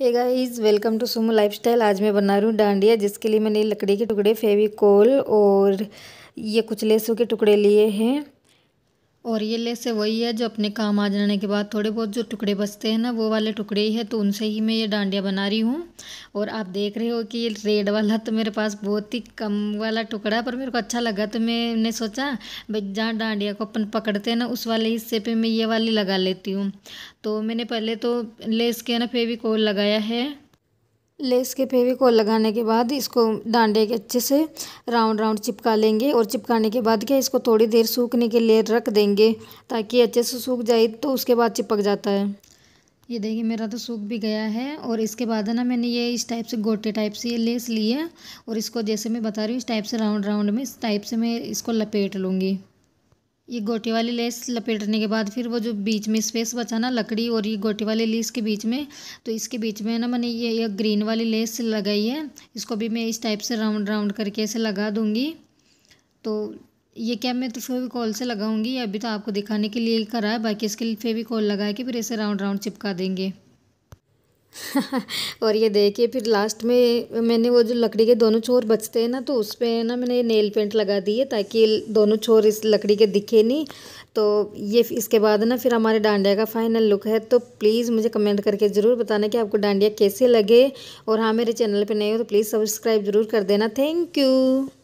hey guys welcome to Sumo lifestyle आज मैं बना रही हूँ डांडिया जिसके लिए मैंने लकड़ी के टुकड़े फेविकोल और ये कुछ लेसों के टुकड़े लिए हैं और ये लेस वही है जो अपने काम आ जाने के बाद थोड़े बहुत जो टुकड़े बचते हैं ना वो वाले टुकड़े ही है तो उनसे ही मैं ये डांडिया बना रही हूँ और आप देख रहे हो कि ये रेड वाला तो मेरे पास बहुत ही कम वाला टुकड़ा पर मेरे को अच्छा लगा तो मैंने सोचा भाई जहाँ डांडिया को अपन पकड़ते हैं ना उस वाले हिस्से पर मैं ये वाली लगा लेती हूँ तो मैंने पहले तो लेस के ना फेविकोल लगाया है लेस के को लगाने के बाद इसको डांडे के अच्छे से राउंड राउंड चिपका लेंगे और चिपकाने के बाद क्या इसको थोड़ी देर सूखने के लिए रख देंगे ताकि अच्छे से सूख जाए तो उसके बाद चिपक जाता है ये देखिए मेरा तो सूख भी गया है और इसके बाद है ना मैंने ये इस टाइप से गोटे टाइप से ये लेस ली है और इसको जैसे मैं बता रही हूँ इस टाइप से राउंड राउंड में इस टाइप से मैं इसको लपेट लूँगी ये गोटी वाली लेस लपेटने के बाद फिर वो जो बीच में स्पेस बचा ना लकड़ी और ये गोटी वाली लेस के बीच में तो इसके बीच में ना मैंने ये, ये ग्रीन वाली लेस लगाई है इसको भी मैं इस टाइप से राउंड राउंड करके ऐसे लगा दूँगी तो ये क्या मैं तो फेविकॉल से लगाऊंगी अभी तो आपको दिखाने के लिए करा है बाकी इसके लिए फेविकॉल लगा के फिर ऐसे राउंड राउंड चिपका देंगे और ये देखिए फिर लास्ट में मैंने वो जो लकड़ी के दोनों छोर बचते हैं ना तो उस पर ना मैंने नेल पेंट लगा दिए ताकि दोनों छोर इस लकड़ी के दिखे नहीं तो ये इसके बाद ना फिर हमारे डांडिया का फाइनल लुक है तो प्लीज़ मुझे कमेंट करके ज़रूर बताना कि आपको डांडिया कैसे लगे और हाँ मेरे चैनल पर नहीं हो तो प्लीज़ सब्सक्राइब ज़रूर कर देना थैंक यू